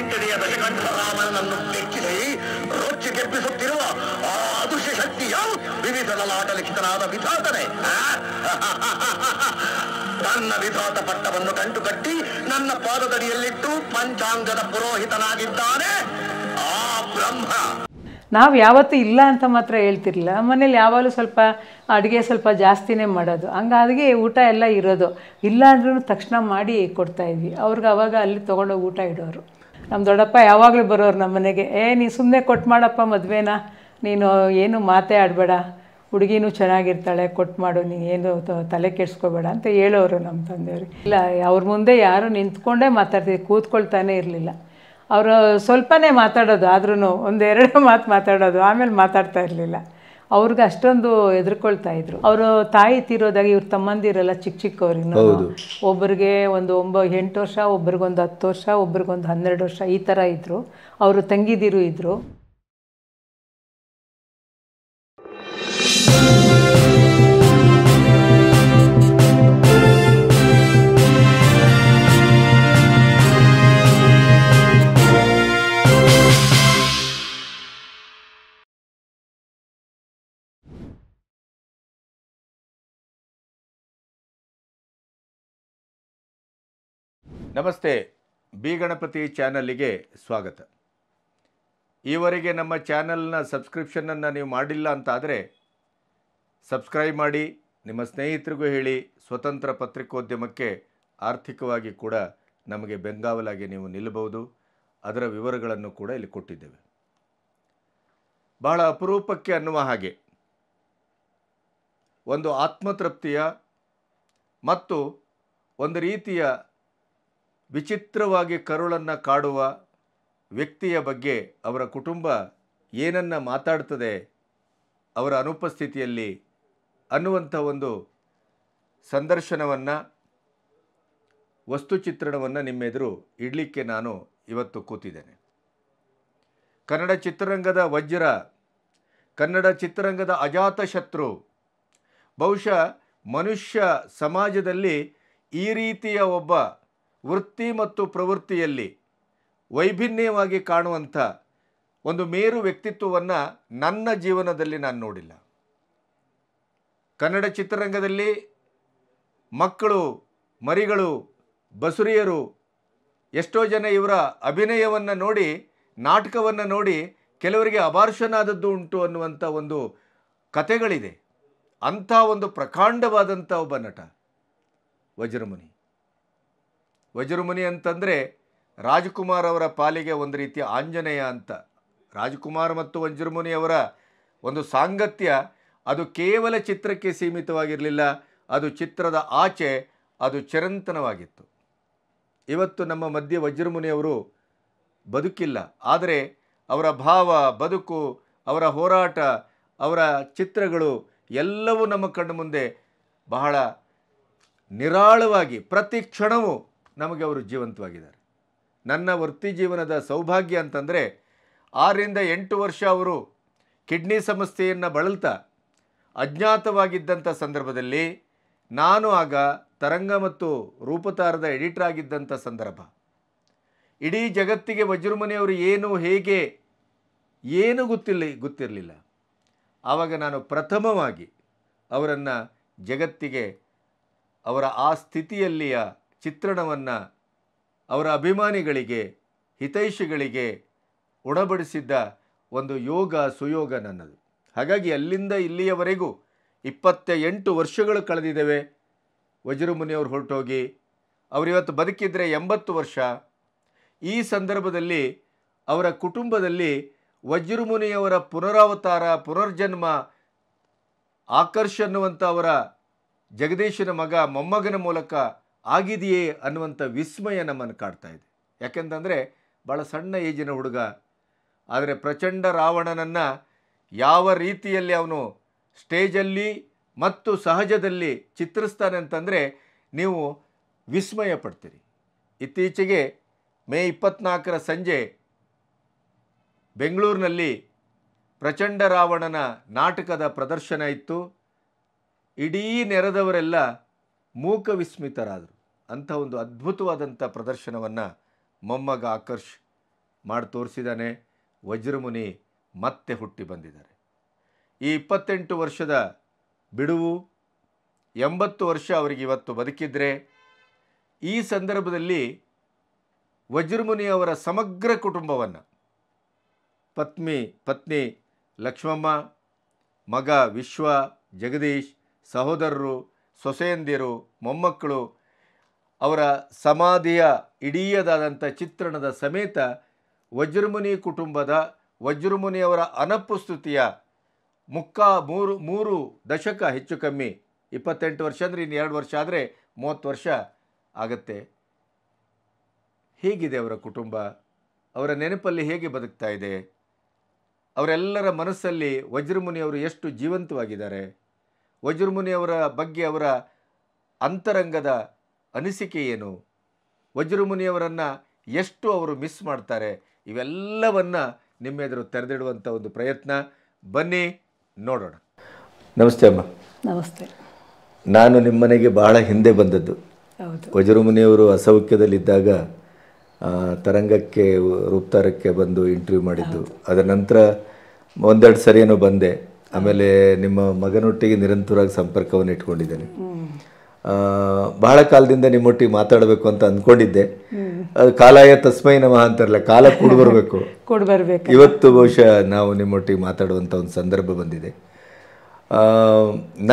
ಎಂಟನೆಯ ದಶಕಂಠ ರಾಮನನ್ನು ತೆಕ್ಕಿಸಿ ರೊಚ್ಚಿ ಗೆಬ್ಬಿಸುತ್ತಿರುವ ಆ ಅದೃಶ್ಯ ಶಕ್ತಿಯು ವಿವಿಧ ಲಲಾಟಲಿಖಿತನಾದ ವಿಧಾತನೆ ತನ್ನ ವಿಧಾತ ಪಟ್ಟವನ್ನು ಕಂಟು ಕಟ್ಟಿ ನನ್ನ ಪಾದದಡಿಯಲ್ಲಿಟ್ಟು ಪಂಚಾಂಗದ ಪುರೋಹಿತನಾಗಿದ್ದಾನೆ ಆ ಬ್ರಹ್ಮ ನಾವು ಯಾವತ್ತೂ ಇಲ್ಲ ಅಂತ ಮಾತ್ರ ಹೇಳ್ತಿರ್ಲಿಲ್ಲ ಮನೇಲಿ ಯಾವಾಗಲೂ ಸ್ವಲ್ಪ ಅಡುಗೆ ಸ್ವಲ್ಪ ಜಾಸ್ತಿನೇ ಮಾಡೋದು ಹಂಗಾಗಿ ಊಟ ಎಲ್ಲ ಇರೋದು ಇಲ್ಲ ಅಂದ್ರೂ ತಕ್ಷಣ ಮಾಡಿ ಇದ್ವಿ ಅವ್ರಿಗೆ ಅವಾಗ ಅಲ್ಲಿ ತೊಗೊಂಡೋಗಿ ಊಟ ಇಡೋರು ನಮ್ಮ ದೊಡ್ಡಪ್ಪ ಯಾವಾಗಲೂ ಬರೋರು ನಮ್ಮ ಮನೆಗೆ ಏ ನೀನು ಸುಮ್ಮನೆ ಕೊಟ್ಟು ಮಾಡಪ್ಪ ಮದುವೆನ ನೀನು ಏನು ಮಾತೇ ಆಡಬೇಡ ಹುಡುಗಿನೂ ಚೆನ್ನಾಗಿರ್ತಾಳೆ ಕೊಟ್ಟು ಮಾಡು ನೀನು ಏನು ತಲೆ ಕೆಡಿಸ್ಕೋಬೇಡ ಅಂತ ಹೇಳೋರು ನಮ್ಮ ತಂದೆಯವರು ಇಲ್ಲ ಅವ್ರ ಮುಂದೆ ಯಾರು ನಿಂತ್ಕೊಂಡೇ ಮಾತಾಡ್ತೀವಿ ಕೂತ್ಕೊಳ್ತಾನೆ ಇರಲಿಲ್ಲ ಅವರು ಸ್ವಲ್ಪನೇ ಮಾತಾಡೋದು ಆದ್ರೂ ಒಂದೆರಡು ಮಾತು ಮಾತಾಡೋದು ಆಮೇಲೆ ಮಾತಾಡ್ತಾ ಇರಲಿಲ್ಲ ಅವ್ರಿಗೆ ಅಷ್ಟೊಂದು ಎದುರ್ಕೊಳ್ತಾ ಇದ್ರು ಅವರು ತಾಯಿ ತೀರೋದಾಗ ಇವ್ರ ತಮ್ಮಂದಿರಲ್ಲ ಚಿಕ್ಕ ಚಿಕ್ಕವ್ರಿಗೆ ಒಬ್ಬರಿಗೆ ಒಂದು ಒಂಬ ಎಂಟು ವರ್ಷ ಒಬ್ರಿಗೊಂದು ಹತ್ತು ವರ್ಷ ಒಬ್ರಿಗೊಂದು ಹನ್ನೆರಡು ವರ್ಷ ಈ ಥರ ಇದ್ರು ಅವರು ತಂಗಿದಿರು ಇದ್ರು ನಮಸ್ತೆ ಬಿ ಗಣಪತಿ ಚಾನಲ್ಗೆ ಸ್ವಾಗತ ಈವರೆಗೆ ನಮ್ಮ ಚಾನಲ್ನ ಸಬ್ಸ್ಕ್ರಿಪ್ಷನನ್ನು ನೀವು ಮಾಡಿಲ್ಲ ಅಂತಾದರೆ ಸಬ್ಸ್ಕ್ರೈಬ್ ಮಾಡಿ ನಿಮ್ಮ ಸ್ನೇಹಿತರಿಗೂ ಹೇಳಿ ಸ್ವತಂತ್ರ ಪತ್ರಿಕೋದ್ಯಮಕ್ಕೆ ಆರ್ಥಿಕವಾಗಿ ಕೂಡ ನಮಗೆ ಬೆಂಗಾವಲಾಗಿ ನೀವು ನಿಲ್ಲಬಹುದು ಅದರ ವಿವರಗಳನ್ನು ಕೂಡ ಇಲ್ಲಿ ಕೊಟ್ಟಿದ್ದೇವೆ ಬಹಳ ಅಪರೂಪಕ್ಕೆ ಅನ್ನುವ ಹಾಗೆ ಒಂದು ಆತ್ಮತೃಪ್ತಿಯ ಮತ್ತು ಒಂದು ರೀತಿಯ ವಿಚಿತ್ರವಾಗಿ ಕರುಳನ್ನು ಕಾಡುವ ವ್ಯಕ್ತಿಯ ಬಗ್ಗೆ ಅವರ ಕುಟುಂಬ ಏನನ್ನ ಮಾತಾಡ್ತದೆ ಅವರ ಅನುಪಸ್ಥಿತಿಯಲ್ಲಿ ಅನ್ನುವಂಥ ಒಂದು ಸಂದರ್ಶನವನ್ನು ವಸ್ತು ಚಿತ್ರಣವನ್ನು ನಿಮ್ಮೆದುರು ಇಡಲಿಕ್ಕೆ ನಾನು ಇವತ್ತು ಕೂತಿದ್ದೇನೆ ಕನ್ನಡ ಚಿತ್ರರಂಗದ ವಜ್ರ ಕನ್ನಡ ಚಿತ್ರರಂಗದ ಶತ್ರು ಬಹುಶಃ ಮನುಷ್ಯ ಸಮಾಜದಲ್ಲಿ ಈ ರೀತಿಯ ಒಬ್ಬ ವೃತ್ತಿ ಮತ್ತು ಪ್ರವೃತ್ತಿಯಲ್ಲಿ ವೈಭಿನ್ಯವಾಗಿ ಕಾಣುವಂಥ ಒಂದು ಮೇರು ವ್ಯಕ್ತಿತ್ವವನ್ನು ನನ್ನ ಜೀವನದಲ್ಲಿ ನಾನು ನೋಡಿಲ್ಲ ಕನ್ನಡ ಚಿತ್ರರಂಗದಲ್ಲಿ ಮಕ್ಕಳು ಮರಿಗಳು ಬಸುರಿಯರು ಎಷ್ಟೋ ಜನ ಇವರ ಅಭಿನಯವನ್ನು ನೋಡಿ ನಾಟಕವನ್ನು ನೋಡಿ ಕೆಲವರಿಗೆ ಅಬಾರ್ಷನ್ ಆದದ್ದು ಉಂಟು ಅನ್ನುವಂಥ ಒಂದು ಕತೆಗಳಿದೆ ಅಂಥ ಒಂದು ಪ್ರಕಾಂಡವಾದಂಥ ಒಬ್ಬ ನಟ ವಜ್ರಮುನಿ ವಜ್ರಮುನಿ ಅಂತಂದರೆ ರಾಜ್ಕುಮಾರ್ ಅವರ ಪಾಲಿಗೆ ಒಂದು ರೀತಿಯ ಆಂಜನೇಯ ಅಂತ ರಾಜ್ಕುಮಾರ್ ಮತ್ತು ವಜ್ರಮುನಿಯವರ ಒಂದು ಸಾಂಗತ್ಯ ಅದು ಕೇವಲ ಚಿತ್ರಕ್ಕೆ ಸೀಮಿತವಾಗಿರಲಿಲ್ಲ ಅದು ಚಿತ್ರದ ಆಚೆ ಅದು ಚಿರಂತನವಾಗಿತ್ತು ಇವತ್ತು ನಮ್ಮ ಮಧ್ಯ ವಜ್ರಮುನಿಯವರು ಬದುಕಿಲ್ಲ ಆದರೆ ಅವರ ಭಾವ ಬದುಕು ಅವರ ಹೋರಾಟ ಅವರ ಚಿತ್ರಗಳು ಎಲ್ಲವೂ ನಮ್ಮ ಕಣ್ಣು ಮುಂದೆ ಬಹಳ ನಿರಾಳವಾಗಿ ಪ್ರತಿ ಕ್ಷಣವೂ ನಮಗೆ ಅವರು ಜೀವಂತವಾಗಿದ್ದಾರೆ ನನ್ನ ವೃತ್ತಿ ಜೀವನದ ಸೌಭಾಗ್ಯ ಅಂತಂದರೆ ಆರರಿಂದ ಎಂಟು ವರ್ಷ ಅವರು ಕಿಡ್ನಿ ಸಮಸ್ಯೆಯನ್ನು ಬಳಲ್ತಾ ಅಜ್ಞಾತವಾಗಿದ್ದಂಥ ಸಂದರ್ಭದಲ್ಲಿ ನಾನು ಆಗ ತರಂಗ ಮತ್ತು ರೂಪತಾರದ ಎಡಿಟರ್ ಆಗಿದ್ದಂಥ ಸಂದರ್ಭ ಇಡೀ ಜಗತ್ತಿಗೆ ವಜ್ರಮನೆಯವರು ಏನು ಹೇಗೆ ಏನು ಗೊತ್ತಿಲ್ಲ ಗೊತ್ತಿರಲಿಲ್ಲ ಆವಾಗ ನಾನು ಪ್ರಥಮವಾಗಿ ಅವರನ್ನು ಜಗತ್ತಿಗೆ ಅವರ ಆ ಸ್ಥಿತಿಯಲ್ಲಿಯ ಚಿತ್ರಣವನ್ನು ಅವರ ಅಭಿಮಾನಿಗಳಿಗೆ ಹಿತೈಷಿಗಳಿಗೆ ಉಣಬಡಿಸಿದ್ದ ಒಂದು ಯೋಗ ಸುಯೋಗ ನನ್ನದು ಹಾಗಾಗಿ ಅಲ್ಲಿಂದ ಇಲ್ಲಿಯವರೆಗೂ ಇಪ್ಪತ್ತ ಎಂಟು ವರ್ಷಗಳು ಕಳೆದಿದ್ದಾವೆ ವಜ್ರಮುನಿಯವರು ಹೊರಟೋಗಿ ಅವರಿವತ್ತು ಬದುಕಿದ್ರೆ ಎಂಬತ್ತು ವರ್ಷ ಈ ಸಂದರ್ಭದಲ್ಲಿ ಅವರ ಕುಟುಂಬದಲ್ಲಿ ವಜ್ರಮುನಿಯವರ ಪುನರಾವತಾರ ಪುನರ್ಜನ್ಮ ಆಕರ್ಷ ಅನ್ನುವಂಥ ಅವರ ಜಗದೀಶನ ಮಗ ಮೊಮ್ಮಗನ ಮೂಲಕ ಆಗಿದೆಯೇ ಅನ್ನುವಂಥ ವಿಸ್ಮಯ ನಮ್ಮನ್ನು ಕಾಡ್ತಾ ಇದೆ ಯಾಕೆಂತಂದರೆ ಭಾಳ ಸಣ್ಣ ಏಜಿನ ಹುಡುಗ ಆದರೆ ಪ್ರಚಂಡ ರಾವಣನನ್ನು ಯಾವ ರೀತಿಯಲ್ಲಿ ಅವನು ಸ್ಟೇಜಲ್ಲಿ ಮತ್ತು ಸಹಜದಲ್ಲಿ ಚಿತ್ರಿಸ್ತಾನೆ ಅಂತಂದರೆ ನೀವು ವಿಸ್ಮಯ ಪಡ್ತೀರಿ ಇತ್ತೀಚೆಗೆ ಮೇ ಇಪ್ಪತ್ನಾಲ್ಕರ ಸಂಜೆ ಬೆಂಗಳೂರಿನಲ್ಲಿ ಪ್ರಚಂಡ ರಾವಣನ ನಾಟಕದ ಪ್ರದರ್ಶನ ಇತ್ತು ಇಡೀ ನೆರೆದವರೆಲ್ಲ ಮೂಕ ವಿಸ್ಮಿತರಾದರು ಅಂಥ ಒಂದು ಅದ್ಭುತವಾದಂಥ ಪ್ರದರ್ಶನವನ್ನು ಮೊಮ್ಮಗ ಆಕರ್ಷ್ ಮಾಡಿ ತೋರಿಸಿದ್ದಾನೆ ವಜ್ರಮುನಿ ಮತ್ತೆ ಹುಟ್ಟಿ ಬಂದಿದ್ದಾರೆ ಈ ಇಪ್ಪತ್ತೆಂಟು ವರ್ಷದ ಬಿಡುವು ಎಂಬತ್ತು ವರ್ಷ ಅವರಿಗೆ ಇವತ್ತು ಬದುಕಿದ್ರೆ ಈ ಸಂದರ್ಭದಲ್ಲಿ ವಜ್ರಮುನಿಯವರ ಅವರ ಸಮಗ್ರ ಕುಟುಂಬವನ್ನು ಪತ್ನಿ ಪತ್ನಿ ಲಕ್ಷ್ಮಮ್ಮ ಮಗ ವಿಶ್ವ ಜಗದೀಶ್ ಸಹೋದರರು ಸೊಸೆಯಂದಿರು ಮೊಮ್ಮಕ್ಕಳು ಅವರ ಸಮಾಧಿಯ ಇಡೀಯದಾದಂಥ ಚಿತ್ರಣದ ಸಮೇತ ವಜ್ರಮುನಿ ಕುಟುಂಬದ ವಜ್ರಮುನಿಯವರ ಅನಪ್ರಸ್ತುತಿಯ ಮುಕ್ಕಾ ಮೂರು ಮೂರು ದಶಕ ಹೆಚ್ಚು ಕಮ್ಮಿ ಇಪ್ಪತ್ತೆಂಟು ವರ್ಷ ಅಂದರೆ ಇನ್ನು ಎರಡು ವರ್ಷ ಆದರೆ ಮೂವತ್ತು ವರ್ಷ ಆಗತ್ತೆ ಹೇಗಿದೆ ಅವರ ಕುಟುಂಬ ಅವರ ನೆನಪಲ್ಲಿ ಹೇಗೆ ಬದುಕ್ತಾ ಇದೆ ಅವರೆಲ್ಲರ ಮನಸ್ಸಲ್ಲಿ ವಜ್ರಮುನಿಯವರು ಎಷ್ಟು ಜೀವಂತವಾಗಿದ್ದಾರೆ ವಜ್ರಮುನಿಯವರ ಬಗ್ಗೆ ಅವರ ಅಂತರಂಗದ ಅನಿಸಿಕೆ ಏನು ವಜ್ರಮುನಿಯವರನ್ನು ಎಷ್ಟು ಅವರು ಮಿಸ್ ಮಾಡ್ತಾರೆ ಇವೆಲ್ಲವನ್ನು ನಿಮ್ಮೆದುರು ತೆರೆದಿಡುವಂಥ ಒಂದು ಪ್ರಯತ್ನ ಬನ್ನಿ ನೋಡೋಣ ನಮಸ್ತೆ ಅಮ್ಮ ನಮಸ್ತೆ ನಾನು ನಿಮ್ಮನೆಗೆ ಬಹಳ ಹಿಂದೆ ಬಂದದ್ದು ವಜ್ರಮುನಿಯವರು ಅಸೌಖ್ಯದಲ್ಲಿದ್ದಾಗ ತರಂಗಕ್ಕೆ ರೂಪ್ತಾರಕ್ಕೆ ಬಂದು ಇಂಟರ್ವ್ಯೂ ಮಾಡಿದ್ದು ಅದರ ನಂತರ ಒಂದೆರಡು ಸರಿಯನ್ನು ಬಂದೆ ಆಮೇಲೆ ನಿಮ್ಮ ಮಗನೊಟ್ಟಿಗೆ ನಿರಂತರವಾಗಿ ಸಂಪರ್ಕವನ್ನು ಇಟ್ಕೊಂಡಿದ್ದೇನೆ ಬಹಳ ಕಾಲದಿಂದ ನಿಮ್ಮೊಟ್ಟಿಗೆ ಮಾತಾಡಬೇಕು ಅಂತ ಅಂದ್ಕೊಂಡಿದ್ದೆ ಅದು ಕಾಲಾಯ ತಸ್ಮೈ ನಮಃ ಅಂತಾರಲ್ಲ ಕಾಲ ಕೂಡ ಬರಬೇಕು ಕೂಡ ಬರಬೇಕು ಇವತ್ತು ಬಹುಶಃ ನಾವು ನಿಮ್ಮೊಟ್ಟಿಗೆ ಮಾತಾಡುವಂಥ ಒಂದು ಸಂದರ್ಭ ಬಂದಿದೆ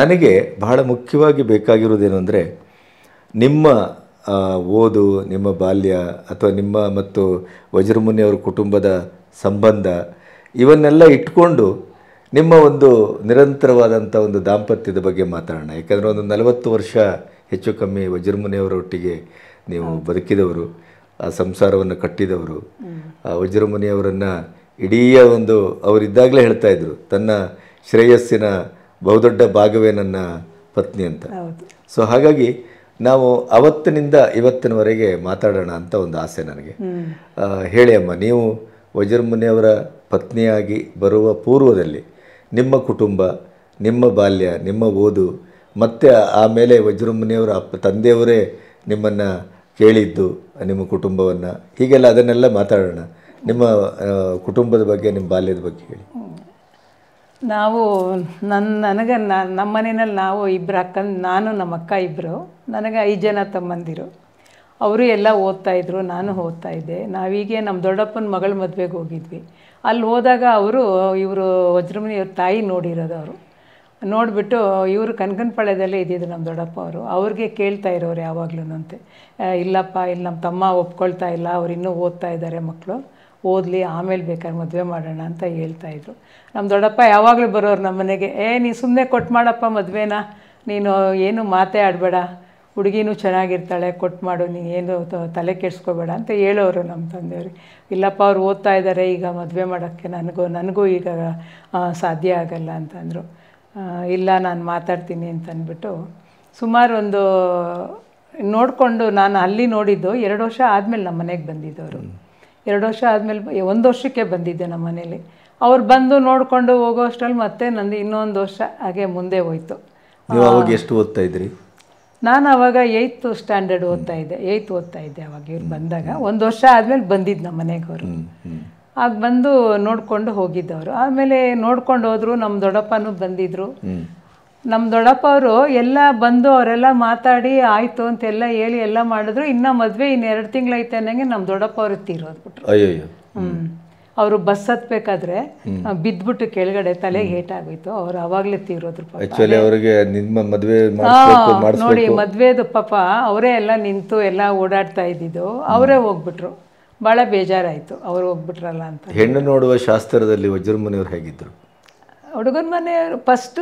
ನನಗೆ ಬಹಳ ಮುಖ್ಯವಾಗಿ ಬೇಕಾಗಿರೋದೇನು ಅಂದರೆ ನಿಮ್ಮ ಓದು ನಿಮ್ಮ ಬಾಲ್ಯ ಅಥವಾ ನಿಮ್ಮ ಮತ್ತು ವಜ್ರಮುನಿಯವರ ಕುಟುಂಬದ ಸಂಬಂಧ ಇವನ್ನೆಲ್ಲ ಇಟ್ಕೊಂಡು ನಿಮ್ಮ ಒಂದು ನಿರಂತರವಾದಂಥ ಒಂದು ದಾಂಪತ್ಯದ ಬಗ್ಗೆ ಮಾತಾಡೋಣ ಯಾಕಂದರೆ ಒಂದು ನಲವತ್ತು ವರ್ಷ ಹೆಚ್ಚು ಕಮ್ಮಿ ಒಟ್ಟಿಗೆ ನೀವು ಬದುಕಿದವರು ಆ ಸಂಸಾರವನ್ನು ಕಟ್ಟಿದವರು ಆ ವಜ್ರಮುನಿಯವರನ್ನು ಇಡೀ ಒಂದು ಅವರಿದ್ದಾಗಲೇ ಹೇಳ್ತಾ ಇದ್ರು ತನ್ನ ಶ್ರೇಯಸ್ಸಿನ ಬಹುದೊಡ್ಡ ಭಾಗವೇ ನನ್ನ ಪತ್ನಿ ಅಂತ ಸೊ ಹಾಗಾಗಿ ನಾವು ಅವತ್ತಿನಿಂದ ಇವತ್ತಿನವರೆಗೆ ಮಾತಾಡೋಣ ಅಂತ ಒಂದು ಆಸೆ ನನಗೆ ಹೇಳಿ ಅಮ್ಮ ನೀವು ವಜ್ರಮುನಿಯವರ ಪತ್ನಿಯಾಗಿ ಬರುವ ಪೂರ್ವದಲ್ಲಿ ನಿಮ್ಮ ಕುಟುಂಬ ನಿಮ್ಮ ಬಾಲ್ಯ ನಿಮ್ಮ ಓದು ಮತ್ತು ಆಮೇಲೆ ವಜ್ರಮ್ಮನಿಯವರ ಅಪ್ಪ ತಂದೆಯವರೇ ನಿಮ್ಮನ್ನು ಕೇಳಿದ್ದು ನಿಮ್ಮ ಕುಟುಂಬವನ್ನು ಹೀಗೆಲ್ಲ ಅದನ್ನೆಲ್ಲ ಮಾತಾಡೋಣ ನಿಮ್ಮ ಕುಟುಂಬದ ಬಗ್ಗೆ ನಿಮ್ಮ ಬಾಲ್ಯದ ಬಗ್ಗೆ ಹೇಳಿ ನಾವು ನನ್ನ ನನಗೆ ನಮ್ಮ ಮನೆಯಲ್ಲಿ ನಾವು ಇಬ್ಬರು ಅಕ್ಕ ನಾನು ನಮ್ಮ ಅಕ್ಕ ಇಬ್ಬರು ನನಗೆ ಐದು ಜನ ತಮ್ಮಂದಿರು ಅವರು ಎಲ್ಲ ಇದ್ರು ನಾನು ಓದ್ತಾ ಇದ್ದೆ ನಾವೀಗೆ ನಮ್ಮ ದೊಡ್ಡಪ್ಪನ ಮಗಳ ಮದುವೆಗೆ ಹೋಗಿದ್ವಿ ಅಲ್ಲಿ ಹೋದಾಗ ಅವರು ಇವರು ವಜ್ರಮುನಿಯವ್ರ ತಾಯಿ ನೋಡಿರೋದು ಅವರು ನೋಡಿಬಿಟ್ಟು ಇವರು ಕನಕನಪಾಳ್ಯದಲ್ಲೇ ಇದ್ದಿದ್ದು ನಮ್ಮ ದೊಡ್ಡಪ್ಪ ಅವರು ಅವ್ರಿಗೆ ಕೇಳ್ತಾ ಇರೋರು ಯಾವಾಗ್ಲೂ ಅಂತೆ ಇಲ್ಲಪ್ಪ ಇಲ್ಲಿ ನಮ್ಮ ತಮ್ಮ ಒಪ್ಕೊಳ್ತಾ ಇಲ್ಲ ಅವ್ರು ಇನ್ನೂ ಓದ್ತಾ ಇದ್ದಾರೆ ಮಕ್ಕಳು ಓದಲಿ ಆಮೇಲೆ ಬೇಕಾದ್ರೆ ಮದುವೆ ಮಾಡೋಣ ಅಂತ ಹೇಳ್ತಾ ಹೇಳ್ತಾಯಿದ್ರು ನಮ್ಮ ದೊಡ್ಡಪ್ಪ ಯಾವಾಗಲೂ ಬರೋರು ನಮ್ಮ ಮನೆಗೆ ಏ ನೀ ಸುಮ್ಮನೆ ಕೊಟ್ಟು ಮಾಡಪ್ಪ ಮದುವೆನ ನೀನು ಏನು ಮಾತೇ ಆಡಬೇಡ ಹುಡುಗಿನೂ ಚೆನ್ನಾಗಿರ್ತಾಳೆ ಕೊಟ್ಟು ಮಾಡು ನೀನು ಏನು ತಲೆ ಕೆಡಿಸ್ಕೋಬೇಡ ಅಂತ ಹೇಳೋರು ನಮ್ಮ ತಂದೆಯವರು ಇಲ್ಲಪ್ಪ ಅವ್ರು ಓದ್ತಾ ಇದ್ದಾರೆ ಈಗ ಮದುವೆ ಮಾಡೋಕ್ಕೆ ನನಗೂ ನನಗೂ ಈಗ ಸಾಧ್ಯ ಆಗಲ್ಲ ಅಂತಂದರು ಇಲ್ಲ ನಾನು ಮಾತಾಡ್ತೀನಿ ಅಂತಂದ್ಬಿಟ್ಟು ಸುಮಾರು ಒಂದು ನೋಡಿಕೊಂಡು ನಾನು ಅಲ್ಲಿ ನೋಡಿದ್ದು ಎರಡು ವರ್ಷ ಆದಮೇಲೆ ನಮ್ಮ ಮನೆಗೆ ಬಂದಿದ್ದವರು ಎರಡು ವರ್ಷ ಆದಮೇಲೆ ಒಂದು ವರ್ಷಕ್ಕೆ ಬಂದಿದ್ದೆ ನಮ್ಮ ಮನೇಲಿ ಅವ್ರು ಬಂದು ನೋಡಿಕೊಂಡು ಹೋಗೋ ಅಷ್ಟರಲ್ಲಿ ಮತ್ತೆ ನಂದು ಇನ್ನೊಂದು ವರ್ಷ ಹಾಗೆ ಮುಂದೆ ಹೋಯ್ತು ಎಷ್ಟು ಓದ್ತಾ ಇದ್ರಿ ನಾನು ಅವಾಗ ಏಯ್ತ್ ಸ್ಟ್ಯಾಂಡರ್ಡ್ ಓದ್ತಾ ಇದ್ದೆ ಏಯ್ತ್ ಓದ್ತಾ ಇದ್ದೆ ಅವಾಗ ಇವ್ರು ಬಂದಾಗ ಒಂದು ವರ್ಷ ಆದಮೇಲೆ ಬಂದಿದ್ದು ನಮ್ಮ ಮನೆಗೆ ಅವರು ಆಗ ಬಂದು ನೋಡ್ಕೊಂಡು ಹೋಗಿದ್ದವರು ಆಮೇಲೆ ನೋಡ್ಕೊಂಡು ಹೋದ್ರು ನಮ್ಮ ದೊಡ್ಡಪ್ಪನೂ ಬಂದಿದ್ರು ನಮ್ಮ ದೊಡ್ಡಪ್ಪ ಅವರು ಎಲ್ಲ ಬಂದು ಅವರೆಲ್ಲ ಮಾತಾಡಿ ಆಯಿತು ಅಂತೆಲ್ಲ ಹೇಳಿ ಎಲ್ಲ ಮಾಡಿದ್ರು ಇನ್ನೂ ಮದುವೆ ಇನ್ನೆರಡು ತಿಂಗಳೈತೆ ಅನ್ನಂಗೆ ನಮ್ಮ ದೊಡ್ಡಪ್ಪ ಅವರು ತೀರೋದ್ಬಿಟ್ರು ಹ್ಞೂ ಅವರು ಬಸ್ ಹತ್ಬೇಕಾದ್ರೆ ಬಿದ್ದ್ಬಿಟ್ಟು ಕೆಳಗಡೆ ತಲೆಗೆ ಆಗೋಯ್ತು ಅವ್ರು ಅವಾಗಲೇ ತೀರೋದ್ರು ಅವರಿಗೆ ನೋಡಿ ಮದ್ವೆದು ಪಾಪ ಅವರೇ ಎಲ್ಲ ನಿಂತು ಎಲ್ಲ ಓಡಾಡ್ತಾ ಇದ್ದಿದ್ದು ಅವರೇ ಹೋಗ್ಬಿಟ್ರು ಬಹಳ ಬೇಜಾರಾಯ್ತು ಅವ್ರು ಹೋಗ್ಬಿಟ್ರಲ್ಲ ಅಂತ ಹೆಣ್ಣು ನೋಡುವ ಶಾಸ್ತ್ರದಲ್ಲಿ ವಜ್ರಮುನಿಯವ್ರು ಹೇಗಿದ್ರು ಹುಡುಗನ ಮನೆಯವರು ಫಸ್ಟ್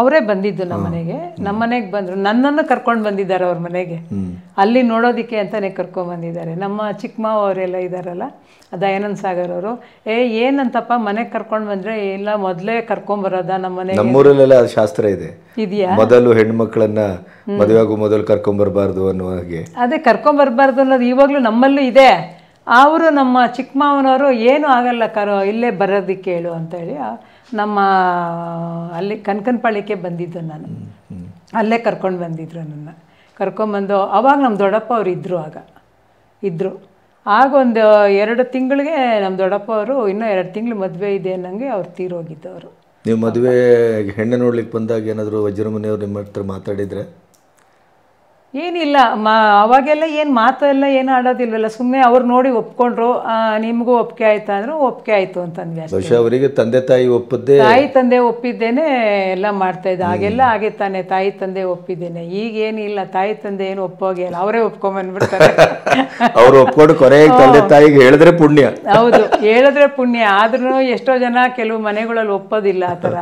ಅವರೇ ಬಂದಿದ್ದು ನಮ್ಮ ಮನೆಗೆ ನಮ್ಮ ಮನೆಗೆ ನನ್ನನ್ನು ಕರ್ಕೊಂಡು ಬಂದಿದ್ದಾರೆ ಅವ್ರ ಮನೆಗೆ ಅಲ್ಲಿ ನೋಡೋದಿಕ್ಕೆ ಅಂತಾನೆ ಕರ್ಕೊಂಡು ಬಂದಿದ್ದಾರೆ ನಮ್ಮ ಚಿಕ್ಕಮಾವ ಅವರೆಲ್ಲ ಇದ್ದಾರಲ್ಲ ದಯಾನಂದ್ ಸಾಗರ್ ಅವರು ಏ ಏನಂತಪ್ಪ ಮನೆಗೆ ಕರ್ಕೊಂಡು ಬಂದ್ರೆ ಇಲ್ಲ ಮೊದಲೇ ಕರ್ಕೊಂಬರೋದ ನಮ್ಮ ಮನೆ ನಮ್ಮೂರಲ್ಲೆಲ್ಲ ಶಾಸ್ತ್ರ ಇದೆ ಇದೆಯಾ ಮೊದಲು ಹೆಣ್ಮಕ್ಳನ್ನ ಮದುವೆ ಆಗೋ ಮೊದಲು ಅನ್ನೋ ಹಾಗೆ ಅದೇ ಬರಬಾರ್ದು ಅನ್ನೋದು ಇವಾಗಲೂ ನಮ್ಮಲ್ಲೂ ಇದೆ ಅವರು ನಮ್ಮ ಚಿಕ್ಕಮ್ಮನವರು ಏನೂ ಆಗಲ್ಲ ಕರೋ ಇಲ್ಲೇ ಬರೋದಕ್ಕೆ ಹೇಳು ಅಂತ ಹೇಳಿ ನಮ್ಮ ಅಲ್ಲಿ ಕನಕನಪಾಳಿಕೆ ಬಂದಿದ್ದು ನಾನು ಅಲ್ಲೇ ಕರ್ಕೊಂಡು ಬಂದಿದ್ರು ನನ್ನ ಕರ್ಕೊಂಬಂದು ಆವಾಗ ನಮ್ಮ ದೊಡ್ಡಪ್ಪ ಅವರು ಇದ್ದರು ಆಗ ಇದ್ದರು ಆಗ ಒಂದು ಎರಡು ತಿಂಗಳಿಗೆ ನಮ್ಮ ದೊಡ್ಡಪ್ಪ ಅವರು ಇನ್ನೂ ಎರಡು ತಿಂಗಳು ಮದುವೆ ಇದೆ ಅನ್ನಂಗೆ ಅವ್ರು ತೀರೋಗಿದ್ದವರು ನೀವು ಮದುವೆ ಹೆಣ್ಣು ನೋಡ್ಲಿಕ್ಕೆ ಬಂದಾಗ ಏನಾದರೂ ವಜ್ರಮುನಿಯವರು ನಿಮ್ಮ ಹತ್ರ ಮಾತಾಡಿದರೆ ಏನಿಲ್ಲ ಮಾ ಅವಾಗೆಲ್ಲ ಏನು ಮಾತು ಎಲ್ಲ ಏನು ಆಡೋದಿಲ್ವಲ್ಲ ಸುಮ್ಮನೆ ಅವ್ರು ನೋಡಿ ಒಪ್ಕೊಂಡ್ರು ನಿಮಗೂ ಒಪ್ಪಿಗೆ ಆಯ್ತು ಒಪ್ಕೆ ಒಪ್ಪಿಗೆ ಆಯ್ತು ಅಂತಂದ್ವಿ ಅವರಿಗೆ ತಂದೆ ತಾಯಿ ಒಪ್ಪಿದ್ದೆ ತಾಯಿ ತಂದೆ ಒಪ್ಪಿದ್ದೇನೆ ಎಲ್ಲ ಮಾಡ್ತಾ ಇದ್ದೆ ಹಾಗೆಲ್ಲ ಹಾಗೆ ತಾನೆ ತಾಯಿ ತಂದೆ ಒಪ್ಪಿದ್ದೇನೆ ಈಗ ಏನಿಲ್ಲ ತಾಯಿ ತಂದೆ ಏನು ಒಪ್ಪೋಗಿಲ್ಲ ಅವರೇ ಒಪ್ಕೊಂಬಂದ್ಬಿಡ್ತಾರೆ ಅವ್ರು ಒಪ್ಕೊಂಡು ಕೊರೆಯ ತಂದೆ ತಾಯಿಗೆ ಹೇಳಿದ್ರೆ ಪುಣ್ಯ ಹೌದು ಹೇಳಿದ್ರೆ ಪುಣ್ಯ ಆದ್ರೂ ಎಷ್ಟೋ ಜನ ಕೆಲವು ಮನೆಗಳಲ್ಲಿ ಒಪ್ಪೋದಿಲ್ಲ ಆ ಥರ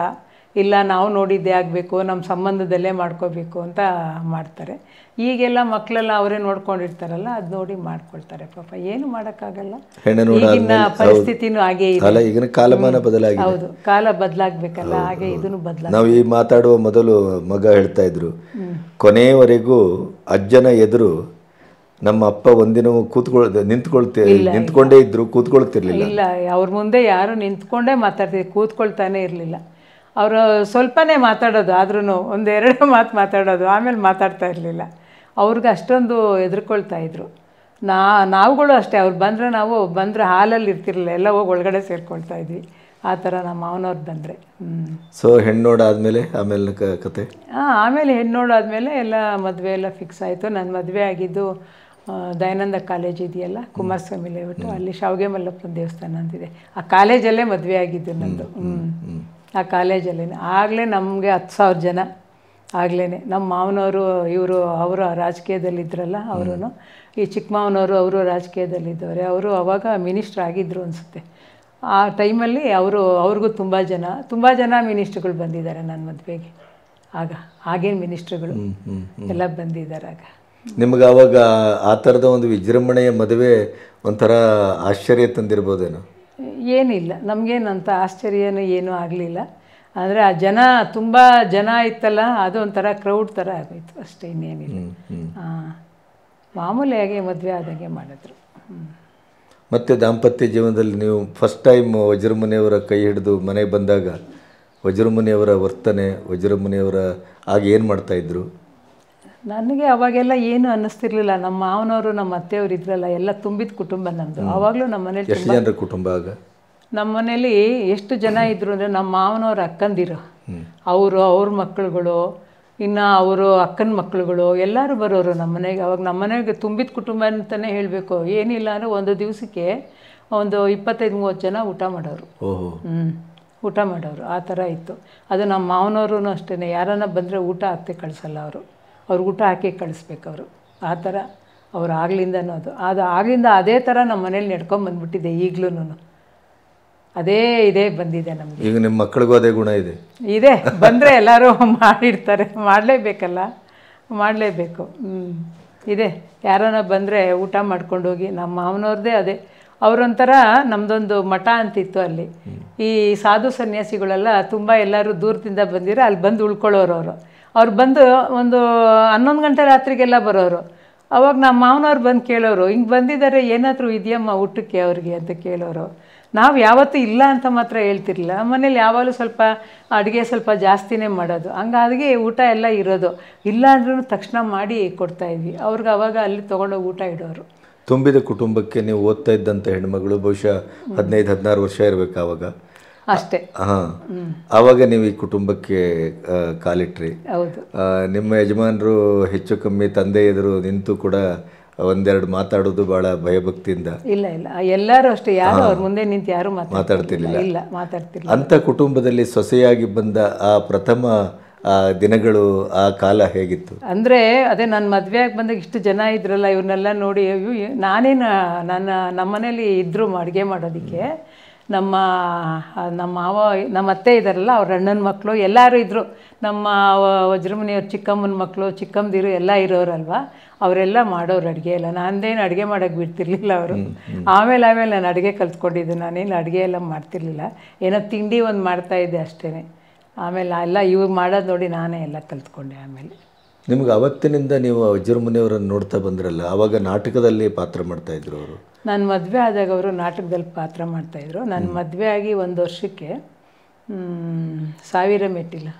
ಇಲ್ಲ ನಾವು ನೋಡಿದ್ದೇ ಆಗಬೇಕು ನಮ್ಮ ಸಂಬಂಧದಲ್ಲೇ ಮಾಡ್ಕೋಬೇಕು ಅಂತ ಮಾಡ್ತಾರೆ ಈಗೆಲ್ಲ ಮಕ್ಕಳೆಲ್ಲ ಅವರೇ ನೋಡ್ಕೊಂಡಿರ್ತಾರಲ್ಲ ಅದು ನೋಡಿ ಮಾಡ್ಕೊಳ್ತಾರೆ ಪಾಪ ಏನು ಮಾಡೋಕ್ಕಾಗಲ್ಲ ಈಗಿನ ಪರಿಸ್ಥಿತಿನೂ ಹಾಗೆ ಇದೆ ಈಗಿನ ಕಾಲಮಾನ ಬದಲಾಗಿ ಹೌದು ಕಾಲ ಬದಲಾಗಬೇಕಲ್ಲ ಹಾಗೆ ಇದನ್ನು ಬದಲಾಗ ನಾವು ಈ ಮಾತಾಡುವ ಮೊದಲು ಮಗ ಹೇಳ್ತಾ ಇದ್ರು ಕೊನೆಯವರೆಗೂ ಅಜ್ಜನ ಎದುರು ನಮ್ಮ ಅಪ್ಪ ಒಂದಿನವೂ ಕೂತ್ಕೊಳ್ ನಿಂತ್ಕೊಳ್ತೀವಿ ನಿಂತ್ಕೊಂಡೇ ಇದ್ರು ಕೂತ್ಕೊಳ್ತಿರ್ಲಿಲ್ಲ ಇಲ್ಲ ಅವ್ರ ಮುಂದೆ ಯಾರು ನಿಂತ್ಕೊಂಡೇ ಮಾತಾಡ್ತಿದ್ರು ಕೂತ್ಕೊಳ್ತಾನೆ ಇರಲಿಲ್ಲ ಅವರು ಸ್ವಲ್ಪನೇ ಮಾತಾಡೋದು ಆದ್ರೂ ಒಂದೆರಡು ಮಾತು ಮಾತಾಡೋದು ಆಮೇಲೆ ಮಾತಾಡ್ತಾ ಇರಲಿಲ್ಲ ಅವ್ರಿಗೆ ಅಷ್ಟೊಂದು ಎದುರ್ಕೊಳ್ತಾ ಇದ್ರು ನಾ ನಾವುಗಳು ಅಷ್ಟೇ ಅವ್ರು ಬಂದರೆ ನಾವು ಬಂದರೆ ಹಾಲಲ್ಲಿ ಇರ್ತಿರಲಿಲ್ಲ ಎಲ್ಲ ಹೋಗಿ ಒಳಗಡೆ ಸೇರ್ಕೊಳ್ತಾ ಇದ್ವಿ ಆ ಥರ ನಮ್ಮ ಮಾವನವ್ರು ಬಂದರೆ ಹ್ಞೂ ಸೊ ಹೆಣ್ಣೋಡಾದಮೇಲೆ ಆಮೇಲೆ ಕತೆ ಹಾಂ ಆಮೇಲೆ ಹೆಣ್ಣೋಡಾದಮೇಲೆ ಎಲ್ಲ ಮದುವೆ ಎಲ್ಲ ಫಿಕ್ಸ್ ಆಯಿತು ನಾನು ಮದುವೆ ಆಗಿದ್ದು ದಯಾನಂದ ಕಾಲೇಜ್ ಇದೆಯಲ್ಲ ಕುಮಾರಸ್ವಾಮಿ ಲೇಔಟು ಅಲ್ಲಿ ಶಾವಿಗೆ ಮಲ್ಲಪ್ಪನ ದೇವಸ್ಥಾನ ಅಂತಿದೆ ಆ ಕಾಲೇಜಲ್ಲೇ ಮದುವೆ ಆಗಿದ್ದು ನಂದು ಹ್ಞೂ ಆ ಕಾಲೇಜಲ್ಲಿ ಆಗಲೇ ನಮಗೆ ಹತ್ತು ಸಾವಿರ ಜನ ಆಗಲೇ ನಮ್ಮ ಮಾವನವರು ಇವರು ಅವರು ರಾಜಕೀಯದಲ್ಲಿದ್ದರಲ್ಲ ಅವರು ಈ ಚಿಕ್ಕ ಮಾವನವರು ಅವರು ರಾಜಕೀಯದಲ್ಲಿದ್ದವ್ರೆ ಅವರು ಅವಾಗ ಮಿನಿಸ್ಟ್ರ್ ಆಗಿದ್ದರು ಅನಿಸುತ್ತೆ ಆ ಟೈಮಲ್ಲಿ ಅವರು ಅವ್ರಿಗೂ ತುಂಬ ಜನ ತುಂಬ ಜನ ಮಿನಿಸ್ಟ್ರುಗಳು ಬಂದಿದ್ದಾರೆ ನನ್ನ ಮದುವೆಗೆ ಆಗ ಆಗೇನು ಮಿನಿಸ್ಟ್ರುಗಳು ಎಲ್ಲ ಬಂದಿದ್ದಾರೆ ಆಗ ನಿಮಗೆ ಆವಾಗ ಆ ಥರದ ಒಂದು ವಿಜೃಂಭಣೆಯ ಮದುವೆ ಒಂಥರ ಆಶ್ಚರ್ಯ ತಂದಿರ್ಬೋದೇನೋ ಏನಿಲ್ಲ ನಮಗೇನಂತ ಆಶ್ಚರ್ಯನೂ ಏನೂ ಆಗಲಿಲ್ಲ ಅಂದರೆ ಆ ಜನ ತುಂಬ ಜನ ಇತ್ತಲ್ಲ ಅದು ಕ್ರೌಡ್ ಥರ ಆಗೋಯ್ತು ಅಷ್ಟೇ ಇನ್ನೇನಿಲ್ಲ ಮಾಮೂಲಿಯಾಗಿ ಮದುವೆ ಆದಾಗೆ ಮಾಡಿದ್ರು ಮತ್ತು ದಾಂಪತ್ಯ ಜೀವನದಲ್ಲಿ ನೀವು ಫಸ್ಟ್ ಟೈಮ್ ವಜ್ರಮುನಿಯವರ ಕೈ ಹಿಡಿದು ಮನೆಗೆ ಬಂದಾಗ ವಜ್ರಮುನಿಯವರ ವರ್ತನೆ ವಜ್ರಮುನಿಯವರ ಆಗ ಏನು ಮಾಡ್ತಾಯಿದ್ರು ನನಗೆ ಅವಾಗೆಲ್ಲ ಏನು ಅನ್ನಿಸ್ತಿರ್ಲಿಲ್ಲ ನಮ್ಮ ಮಾವನವರು ನಮ್ಮ ಅತ್ತೆಯವರು ಇದ್ರಲ್ಲ ಎಲ್ಲ ತುಂಬಿದ ಕುಟುಂಬ ನಮ್ಮದು ಆವಾಗಲೂ ನಮ್ಮ ಮನೇಲಿ ಎಷ್ಟು ಕುಟುಂಬ ಆಗ ನಮ್ಮ ಮನೇಲಿ ಎಷ್ಟು ಜನ ಇದ್ರು ಅಂದರೆ ನಮ್ಮ ಮಾವನವ್ರ ಅಕ್ಕಂದಿರು ಅವರು ಅವ್ರ ಮಕ್ಕಳುಗಳು ಇನ್ನು ಅವರು ಅಕ್ಕನ ಮಕ್ಕಳುಗಳು ಎಲ್ಲರೂ ಬರೋರು ನಮ್ಮ ಮನೆಗೆ ಅವಾಗ ನಮ್ಮ ಮನೆಗೆ ತುಂಬಿದ ಕುಟುಂಬ ಅಂತಲೇ ಹೇಳಬೇಕು ಏನಿಲ್ಲ ಅಂದರೆ ಒಂದು ದಿವಸಕ್ಕೆ ಒಂದು ಇಪ್ಪತ್ತೈದು ಮೂವತ್ತು ಜನ ಊಟ ಮಾಡೋರು ಹ್ಞೂ ಊಟ ಮಾಡೋರು ಆ ಥರ ಇತ್ತು ಅದು ನಮ್ಮ ಮಾವನವ್ರು ಅಷ್ಟೇ ಯಾರನ್ನ ಬಂದರೆ ಊಟ ಹಾಕ್ತೆ ಕಳಿಸಲ್ಲ ಅವರು ಅವ್ರಿಗೆ ಊಟ ಹಾಕಿ ಕಳಿಸ್ಬೇಕು ಅವರು ಆ ಥರ ಅವ್ರು ಆಗ್ಲಿಂದನೂ ಅದು ಅದು ಆಗ್ಲಿಂದ ಅದೇ ಥರ ನಮ್ಮ ಮನೇಲಿ ಬಂದ್ಬಿಟ್ಟಿದೆ ಈಗಲೂ ಅದೇ ಇದೇ ಬಂದಿದೆ ನಮಗೆ ಈಗ ನಿಮ್ಮ ಮಕ್ಕಳಿಗೂ ಅದೇ ಗುಣ ಇದೆ ಇದೆ ಬಂದರೆ ಎಲ್ಲರೂ ಮಾಡಿರ್ತಾರೆ ಮಾಡಲೇಬೇಕಲ್ಲ ಮಾಡಲೇಬೇಕು ಹ್ಞೂ ಇದೆ ಯಾರನ್ನ ಬಂದರೆ ಊಟ ಮಾಡ್ಕೊಂಡು ಹೋಗಿ ನಮ್ಮ ಮಾವನವ್ರದ್ದೇ ಅದೇ ಅವರೊಂಥರ ನಮ್ಮದೊಂದು ಮಠ ಅಂತಿತ್ತು ಅಲ್ಲಿ ಈ ಸಾಧು ಸನ್ಯಾಸಿಗಳೆಲ್ಲ ತುಂಬ ಎಲ್ಲರೂ ದೂರದಿಂದ ಬಂದಿರೋ ಅಲ್ಲಿ ಬಂದು ಉಳ್ಕೊಳ್ಳೋರು ಅವರು ಅವ್ರು ಬಂದು ಒಂದು ಹನ್ನೊಂದು ಗಂಟೆ ರಾತ್ರಿಗೆಲ್ಲ ಬರೋರು ಅವಾಗ ನಮ್ಮ ಮಾವನವ್ರು ಬಂದು ಕೇಳೋರು ಹಿಂಗೆ ಬಂದಿದ್ದಾರೆ ಏನಾದರೂ ಇದೆಯಮ್ಮ ಊಟಕ್ಕೆ ಅವ್ರಿಗೆ ಅಂತ ಕೇಳೋರು ನಾವು ಯಾವತ್ತೂ ಇಲ್ಲ ಅಂತ ಮಾತ್ರ ಹೇಳ್ತಿರ್ಲಿಲ್ಲ ಮನೇಲಿ ಯಾವಾಗಲೂ ಸ್ವಲ್ಪ ಅಡುಗೆ ಸ್ವಲ್ಪ ಜಾಸ್ತಿನೇ ಮಾಡೋದು ಹಂಗಾಗಿ ಊಟ ಎಲ್ಲ ಇರೋದು ಇಲ್ಲ ಅಂದ್ರೂ ತಕ್ಷಣ ಮಾಡಿ ಕೊಡ್ತಾಯಿದ್ವಿ ಅವ್ರಿಗೆ ಅವಾಗ ಅಲ್ಲಿ ತೊಗೊಂಡೋಗಿ ಊಟ ಇಡೋರು ತುಂಬಿದ ಕುಟುಂಬಕ್ಕೆ ನೀವು ಓದ್ತಾ ಇದ್ದಂಥ ಹೆಣ್ಮಗಳು ಬಹುಶಃ ಹದಿನೈದು ಹದಿನಾರು ವರ್ಷ ಇರಬೇಕು ಆವಾಗ ಅಷ್ಟೇ ಆವಾಗ ನೀವು ಈ ಕುಟುಂಬಕ್ಕೆ ಕಾಲಿಟ್ರಿ ನಿಮ್ಮ ಯಜಮಾನರು ಹೆಚ್ಚು ಕಮ್ಮಿ ತಂದೆ ಎದುರು ನಿಂತು ಕೂಡ ಒಂದೆರಡು ಮಾತಾಡೋದು ಬಹಳ ಭಯಭಕ್ತಿಯಿಂದ ಇಲ್ಲ ಇಲ್ಲ ಎಲ್ಲರೂ ಅಷ್ಟೇ ಯಾರು ಅವ್ರ ಮುಂದೆ ನಿಂತು ಯಾರು ಮಾತಾಡ್ತಿರ್ಲಿಲ್ಲ ಇಲ್ಲ ಮಾತಾಡ್ತಿರ್ಲಿಲ್ಲ ಅಂತ ಕುಟುಂಬದಲ್ಲಿ ಸೊಸೆಯಾಗಿ ಬಂದ ಆ ಪ್ರಥಮ ದಿನಗಳು ಆ ಕಾಲ ಹೇಗಿತ್ತು ಅಂದ್ರೆ ಅದೇ ನನ್ನ ಮದ್ವೆ ಆಗಿ ಬಂದಾಗ ಇಷ್ಟು ಜನ ಇದ್ರಲ್ಲ ಇವ್ರನ್ನೆಲ್ಲ ನೋಡಿ ನಾನೇನು ನನ್ನ ನಮ್ಮನೇಲಿ ಇದ್ರು ಅಡುಗೆ ಮಾಡೋದಕ್ಕೆ ನಮ್ಮ ನಮ್ಮ ಮಾವ ನಮ್ಮ ಅತ್ತೆ ಇದ್ದಾರಲ್ಲ ಅವ್ರ ಅಣ್ಣನ ಮಕ್ಕಳು ಎಲ್ಲರೂ ಇದ್ದರು ನಮ್ಮ ವಜ್ರಮನಿಯವ್ರ ಚಿಕ್ಕಮ್ಮನ ಮಕ್ಕಳು ಚಿಕ್ಕಮ್ಮದಿರು ಎಲ್ಲ ಇರೋರಲ್ವ ಅವರೆಲ್ಲ ಮಾಡೋರು ಅಡುಗೆ ಎಲ್ಲ ನಾನೇನು ಅಡುಗೆ ಮಾಡೋಕ್ಕೆ ಬಿಡ್ತಿರ್ಲಿಲ್ಲ ಅವರು ಆಮೇಲೆ ಆಮೇಲೆ ನಾನು ಅಡುಗೆ ಕಲ್ತ್ಕೊಂಡಿದ್ದೆ ನಾನೇನು ಅಡುಗೆ ಎಲ್ಲ ಮಾಡ್ತಿರ್ಲಿಲ್ಲ ಏನೋ ತಿಂಡಿ ಒಂದು ಮಾಡ್ತಾಯಿದ್ದೆ ಅಷ್ಟೇ ಆಮೇಲೆ ಎಲ್ಲ ಇವ್ರು ಮಾಡೋದು ನೋಡಿ ನಾನೇ ಎಲ್ಲ ಕಲ್ತ್ಕೊಂಡೆ ಆಮೇಲೆ ನಿಮ್ಗೆ ಅವತ್ತಿನಿಂದ ನೀವು ವಿಜೃಂಭಣೆಯವರನ್ನು ನೋಡ್ತಾ ಬಂದ್ರಲ್ಲ ಅವಾಗ ನಾಟಕದಲ್ಲಿ ಪಾತ್ರ ಮಾಡ್ತಾಯಿದ್ರು ಅವರು ನಾನು ಮದುವೆ ಆದಾಗ ಅವರು ನಾಟಕದಲ್ಲಿ ಪಾತ್ರ ಮಾಡ್ತಾಯಿದ್ರು ನಾನು ಮದುವೆ ಆಗಿ ಒಂದು ವರ್ಷಕ್ಕೆ ಸಾವಿರ ಮೆಟ್ಟಿಲ್ಲ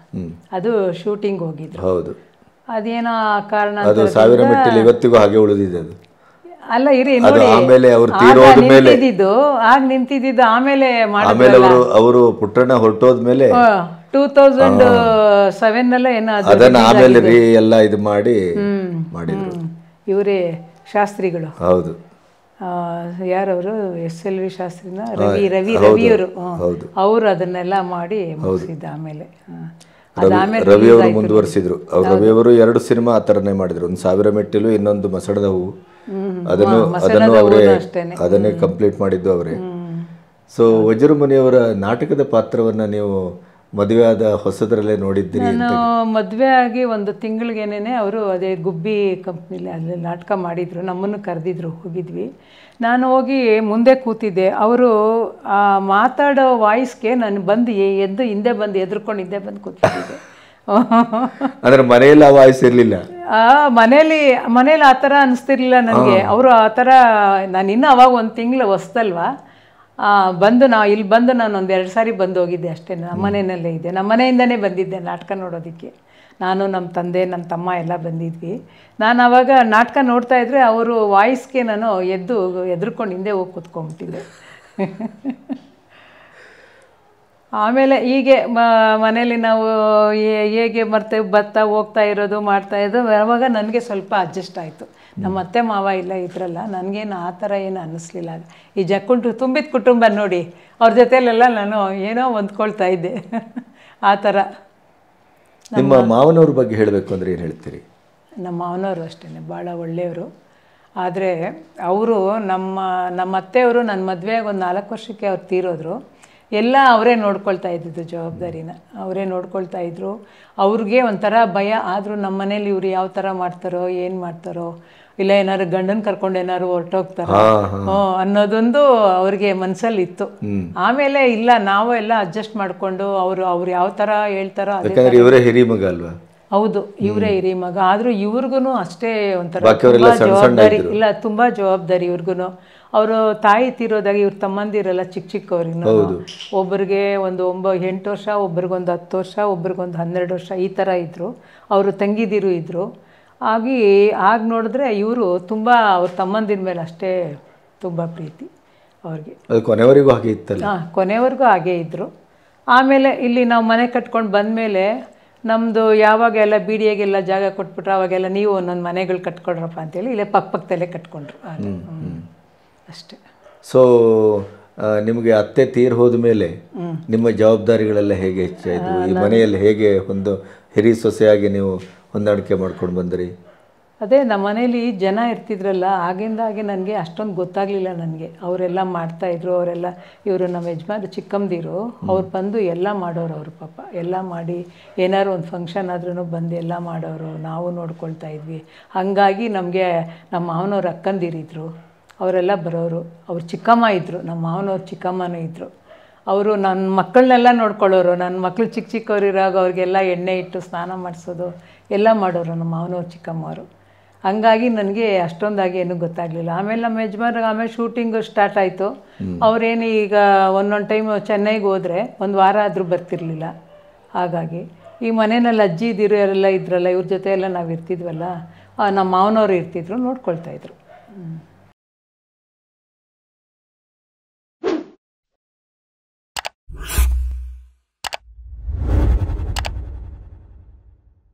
ಅದು ಶೂಟಿಂಗ್ ಹೋಗಿದ್ರು ಹೌದು ಅದೇನೋ ಕಾರಣ ಅದು ಸಾವಿರ ಇವತ್ತಿಗೂ ಹಾಗೆ ಉಳಿದಿದೆ ಅದು ಅಲ್ಲ ಇರಿ ನೋಡಿ ಆಮೇಲೆ ಅವರು ತೀರೋದ ಮೇಲೆ ಆಗ ನಿಂತಿದ್ದು ಆಮೇಲೆ ಆಮೇಲೆ ಅವರು ಅವರು ಪುಟ್ಟಣ್ಣ ಹೊರಟೋದ ಮೇಲೆ ಟೂ ತೌಸಂಡ್ ಸೆವೆನ್ ಅಲ್ಲ ಏನೋ ಅದನ್ನ ಆಮೇಲೆ ರೀ ಎಲ್ಲ ಇದು ಮಾಡಿ ಮಾಡಿದ್ರು ಇವರೇ ಶಾಸ್ತ್ರಿಗಳು ಹೌದು ಯಾರವರು ಎಸ್ ಎಲ್ ವಿ ಶಾಸ್ತ್ರಿನ ರವಿ ರವಿ ರವಿಯವರು ಅವರು ಅದನ್ನೆಲ್ಲ ಮಾಡಿ ಮುಗಿಸಿದ್ದ ಆಮೇಲೆ ರವಿಯವರು ಮುಂದುವರಿಸಿದ್ರು ಅವ್ರು ರವಿಯವರು ಎರಡು ಸಿನಿಮಾ ಆ ಥರನೇ ಮಾಡಿದ್ರು ಒಂದು ಸಾವಿರ ಮೆಟ್ಟಿಲು ಇನ್ನೊಂದು ಮಸಡದ ಹೂವು ಅದನ್ನು ಅದನ್ನು ಅವರೇ ಅದನ್ನೇ ಕಂಪ್ಲೀಟ್ ಮಾಡಿದ್ದು ಅವರೇ ಸೊ ವಜ್ರಮುನಿಯವರ ನಾಟಕದ ಪಾತ್ರವನ್ನ ನೀವು ಮದುವೆ ಆದ ಹೊಸದರಲ್ಲೇ ನೋಡಿದ್ದೀರಿ ಮದುವೆ ಆಗಿ ಒಂದು ತಿಂಗಳಿಗೇನೆ ಅವರು ಅದೇ ಗುಬ್ಬಿ ಕಂಪ್ನಿಲಿ ಅಲ್ಲಿ ನಾಟಕ ಮಾಡಿದ್ರು ನಮ್ಮನ್ನು ಕರೆದಿದ್ರು ಹೋಗಿದ್ವಿ ನಾನು ಹೋಗಿ ಮುಂದೆ ಕೂತಿದ್ದೆ ಅವರು ಮಾತಾಡೋ ವಾಯ್ಸ್ಗೆ ನಾನು ಬಂದು ಎದ್ದು ಹಿಂದೆ ಬಂದು ಎದ್ರುಕೊಂಡು ಹಿಂದೆ ಬಂದು ಕೂತಿದ್ದೆ ಅಂದ್ರೆ ಮನೆಯಲ್ಲಿ ವಾಯ್ಸ್ ಇರ್ಲಿಲ್ಲ ಮನೇಲಿ ಮನೇಲಿ ಆ ಥರ ಅನಿಸ್ತಿರ್ಲಿಲ್ಲ ನನಗೆ ಅವರು ಆ ಥರ ನಾನು ಇನ್ನೂ ಅವಾಗ ಒಂದು ತಿಂಗಳು ಹೊಸ್ತಲ್ವಾ ಬಂದು ನಾ ಇಲ್ಲಿ ಬಂದು ನಾನು ಒಂದು ಎರಡು ಸಾರಿ ಬಂದು ಹೋಗಿದ್ದೆ ಅಷ್ಟೇ ನಮ್ಮ ಮನೆಯಲ್ಲೇ ಇದೆ ನಮ್ಮ ಮನೆಯಿಂದನೇ ಬಂದಿದ್ದೆ ನಾಟಕ ನೋಡೋದಕ್ಕೆ ನಾನು ನಮ್ಮ ತಂದೆ ನಮ್ಮ ತಮ್ಮ ಎಲ್ಲ ಬಂದಿದ್ವಿ ನಾನು ಅವಾಗ ನಾಟಕ ನೋಡ್ತಾ ಇದ್ರೆ ಅವರು ವಾಯ್ಸ್ಗೆ ನಾನು ಎದ್ದು ಎದ್ರುಕೊಂಡು ಹಿಂದೆ ಹೋಗಿ ಕೂತ್ಕೊಂಡ್ಬಿಟ್ಟಿದ್ದೆ ಆಮೇಲೆ ಹೀಗೆ ಮನೇಲಿ ನಾವು ಹೇಗೆ ಬರ್ತೆ ಬರ್ತಾ ಹೋಗ್ತಾ ಇರೋದು ಮಾಡ್ತಾ ಇರೋದು ಅವಾಗ ನನಗೆ ಸ್ವಲ್ಪ ಅಡ್ಜಸ್ಟ್ ಆಯಿತು ನಮ್ಮ ಅತ್ತೆ ಮಾವ ಇಲ್ಲ ಇದ್ರಲ್ಲ ನನಗೇನು ಆ ಥರ ಏನು ಅನ್ನಿಸ್ಲಿಲ್ಲ ಈ ಜಕ್ಕುಂಟು ತುಂಬಿದ ಕುಟುಂಬ ನೋಡಿ ಅವ್ರ ಜೊತೆಲೆಲ್ಲ ನಾನು ಏನೋ ಹೊಂದ್ಕೊಳ್ತಾ ಇದ್ದೆ ಆ ಥರ ನಿಮ್ಮ ಮಾವನವ್ರ ಬಗ್ಗೆ ಹೇಳಬೇಕು ಅಂದರೆ ಏನು ಹೇಳ್ತೀರಿ ನಮ್ಮ ಮಾವನವರು ಅಷ್ಟೇ ಭಾಳ ಒಳ್ಳೆಯವರು ಆದರೆ ಅವರು ನಮ್ಮ ನಮ್ಮ ಅತ್ತೆಯವರು ನನ್ನ ಮದುವೆಗೆ ಒಂದು ನಾಲ್ಕು ವರ್ಷಕ್ಕೆ ಅವ್ರು ತೀರೋದ್ರು ಎಲ್ಲ ಅವರೇ ನೋಡ್ಕೊಳ್ತಾ ಇದ್ದಿದ್ದು ಜವಾಬ್ದಾರಿನ ಅವರೇ ನೋಡ್ಕೊಳ್ತಾ ಇದ್ರು ಅವ್ರಿಗೆ ಒಂಥರ ಭಯ ಆದರೂ ನಮ್ಮ ಮನೇಲಿ ಇವ್ರು ಯಾವ ಥರ ಮಾಡ್ತಾರೋ ಏನು ಮಾಡ್ತಾರೋ ಇಲ್ಲ ಏನಾದ್ರು ಗಂಡನ್ ಕರ್ಕೊಂಡು ಏನಾದ್ರು ಹೊರಟೋಗ್ತಾರ ಅನ್ನೋದೊಂದು ಅವ್ರಿಗೆ ಮನ್ಸಲ್ಲಿ ಇತ್ತು ಆಮೇಲೆ ಇಲ್ಲ ನಾವು ಎಲ್ಲ ಅಡ್ಜಸ್ಟ್ ಮಾಡಿಕೊಂಡು ಅವರು ಅವ್ರು ಯಾವ ತರ ಹೇಳ್ತಾರೋ ಇವರೇ ಹಿರಿಯ ಮಗ ಅಲ್ವಾ ಹೌದು ಇವರೇ ಇರಿ ಮಗ ಆದರೂ ಇವ್ರಿಗೂ ಅಷ್ಟೇ ಒಂಥರ ಜವಾಬ್ದಾರಿ ಇಲ್ಲ ತುಂಬಾ ಜವಾಬ್ದಾರಿ ಇವ್ರಿಗೂ ಅವರು ತಾಯಿ ತೀರೋದಾಗ ಇವ್ರ ತಮ್ಮಂದಿರಲ್ಲ ಚಿಕ್ಕ ಚಿಕ್ಕವ್ರಿಗೂ ಒಬ್ಬರಿಗೆ ಒಂದು ಒಂಬ ಎಂಟು ವರ್ಷ ಒಬ್ರಿಗೊಂದು ಹತ್ತು ವರ್ಷ ಒಬ್ರಿಗೊಂದು ಹನ್ನೆರಡು ವರ್ಷ ಈ ಥರ ಇದ್ರು ಅವರು ತಂಗಿದಿರು ಇದ್ರು ಆಗಿ ಆಗ ನೋಡಿದ್ರೆ ಇವರು ತುಂಬ ಅವ್ರ ತಮ್ಮಂದಿರ ಮೇಲೆ ಅಷ್ಟೇ ತುಂಬ ಪ್ರೀತಿ ಅವ್ರಿಗೆ ಕೊನೆವರೆಗೂ ಹಾಗೆ ಇತ್ತಲ್ಲ ಹಾಂ ಕೊನೆವರೆಗೂ ಹಾಗೆ ಇದ್ದರು ಆಮೇಲೆ ಇಲ್ಲಿ ನಾವು ಮನೆ ಕಟ್ಕೊಂಡು ಮೇಲೆ ನಮ್ಮದು ಯಾವಾಗೆಲ್ಲ ಬಿ ಡಿ ಎಗೆಲ್ಲ ಜಾಗ ಕೊಟ್ಬಿಟ್ರೆ ಅವಾಗೆಲ್ಲ ನೀವು ಒಂದೊಂದು ಮನೆಗಳು ಕಟ್ಕೊಡ್ರಪ್ಪ ಅಂತೇಳಿ ಇಲ್ಲೇ ಪಕ್ಕ ಪಕ್ಕದಲ್ಲೇ ಕಟ್ಕೊಂಡ್ರು ಅಷ್ಟೇ ಸೊ ನಿಮಗೆ ಅತ್ತೆ ತೀರ್ ಹೋದ ಮೇಲೆ ನಿಮ್ಮ ಜವಾಬ್ದಾರಿಗಳೆಲ್ಲ ಹೇಗೆ ಹೆಚ್ಚಾಯಿತು ಈ ಮನೆಯಲ್ಲಿ ಹೇಗೆ ಒಂದು ಹಿರಿ ಸೊಸೆಯಾಗಿ ನೀವು ಹೊಂದಾಣಿಕೆ ಮಾಡ್ಕೊಂಡು ಬಂದ್ರಿ ಅದೇ ನಮ್ಮ ಮನೇಲಿ ಜನ ಇರ್ತಿದ್ರಲ್ಲ ಆಗಿಂದಾಗೆ ನನಗೆ ಅಷ್ಟೊಂದು ಗೊತ್ತಾಗಲಿಲ್ಲ ನನಗೆ ಅವರೆಲ್ಲ ಮಾಡ್ತಾಯಿದ್ರು ಅವರೆಲ್ಲ ಇವರು ನಮ್ಮ ಯಜಮಾನ್ರು ಚಿಕ್ಕಮ್ಮದಿರು ಅವ್ರು ಬಂದು ಎಲ್ಲ ಮಾಡೋರು ಅವರು ಪಾಪ ಎಲ್ಲ ಮಾಡಿ ಏನಾದ್ರು ಒಂದು ಫಂಕ್ಷನ್ ಆದ್ರೂ ಬಂದು ಎಲ್ಲ ಮಾಡೋರು ನಾವು ನೋಡ್ಕೊಳ್ತಾ ಇದ್ವಿ ಹಾಗಾಗಿ ನಮಗೆ ನಮ್ಮ ಮಾವನವ್ರು ಅಕ್ಕಂದಿರಿದ್ರು ಅವರೆಲ್ಲ ಬರೋರು ಅವ್ರು ಚಿಕ್ಕಮ್ಮ ಇದ್ದರು ನಮ್ಮ ಮಾವನವ್ರು ಚಿಕ್ಕಮ್ಮನೂ ಇದ್ದರು ಅವರು ನನ್ನ ಮಕ್ಕಳನ್ನೆಲ್ಲ ನೋಡ್ಕೊಳ್ಳೋರು ನನ್ನ ಮಕ್ಕಳು ಚಿಕ್ಕ ಚಿಕ್ಕವ್ರು ಇರೋ ಅವ್ರಿಗೆಲ್ಲ ಎಣ್ಣೆ ಇಟ್ಟು ಸ್ನಾನ ಮಾಡಿಸೋದು ಎಲ್ಲ ಮಾಡೋರು ನಮ್ಮ ಮಾವನವ್ರು ಚಿಕ್ಕಮ್ಮವರು ಹಂಗಾಗಿ ನನಗೆ ಅಷ್ಟೊಂದಾಗಿ ಏನೂ ಗೊತ್ತಾಗಲಿಲ್ಲ ಆಮೇಲೆ ನಮ್ಮ ಯಜಮಾನ್ರಿಗೆ ಆಮೇಲೆ ಶೂಟಿಂಗ್ ಸ್ಟಾರ್ಟ್ ಆಯಿತು ಅವರೇನು ಈಗ ಒಂದೊಂದು ಟೈಮ್ ಚೆನ್ನೈಗೆ ಹೋದರೆ ಒಂದು ವಾರ ಆದರೂ ಬರ್ತಿರ್ಲಿಲ್ಲ ಹಾಗಾಗಿ ಈ ಮನೆಯಲ್ಲಿ ಅಜ್ಜಿ ಇದ್ದಿರೋ ಇದ್ರಲ್ಲ ಇವ್ರ ಜೊತೆ ಎಲ್ಲ ನಾವು ಇರ್ತಿದ್ವಲ್ಲ ನಮ್ಮ ಮಾವನವರು ಇರ್ತಿದ್ರು ನೋಡ್ಕೊಳ್ತಾಯಿದ್ರು